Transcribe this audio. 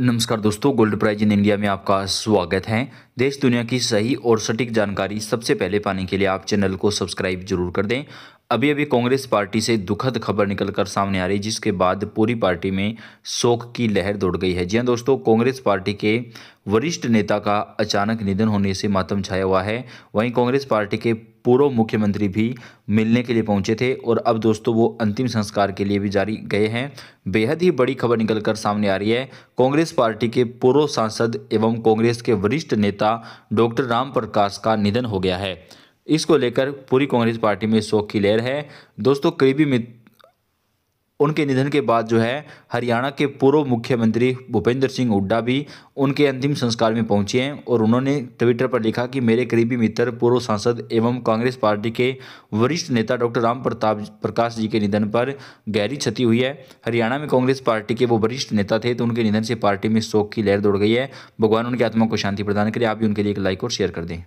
नमस्कार दोस्तों gold prize in India में आपका स्वागत है देश दुनिया की सही और सटीक जानकारी सबसे पहले पाने के लिए आप चैनल को सब्सक्राइब जरूर कर दें अभी अभी कांग्रेस पार्टी से दुखद खबर निकलकर सामने आ रही जिसके बाद पूरी पार्टी में शोक की लहर दौड़ गई है जी हाँ दोस्तों कांग्रेस पार्टी के वरिष्ठ नेता का अचानक निधन होने से मातम छाया हुआ है वहीं कांग्रेस पार्टी के पूर्व मुख्यमंत्री भी मिलने के लिए पहुंचे थे और अब दोस्तों वो अंतिम संस्कार के लिए भी जारी गए हैं बेहद ही बड़ी खबर निकलकर सामने आ रही है कांग्रेस पार्टी के पूर्व सांसद एवं कांग्रेस के वरिष्ठ नेता डॉक्टर राम प्रकाश का निधन हो गया है इसको लेकर पूरी कांग्रेस पार्टी में शोक की लहर है दोस्तों करीबी मित्र उनके निधन के बाद जो है हरियाणा के पूर्व मुख्यमंत्री भूपेंद्र सिंह हुड्डा भी उनके अंतिम संस्कार में पहुंचे हैं और उन्होंने ट्विटर पर लिखा कि मेरे करीबी मित्र पूर्व सांसद एवं कांग्रेस पार्टी के वरिष्ठ नेता डॉक्टर राम प्रताप प्रकाश जी के निधन पर गहरी क्षति हुई है हरियाणा में कांग्रेस पार्टी के वो वरिष्ठ नेता थे तो उनके निधन से पार्टी में शोक की लहर दौड़ गई है भगवान उनकी आत्मा को शांति प्रदान करें आप भी उनके लिए एक लाइक और शेयर कर दें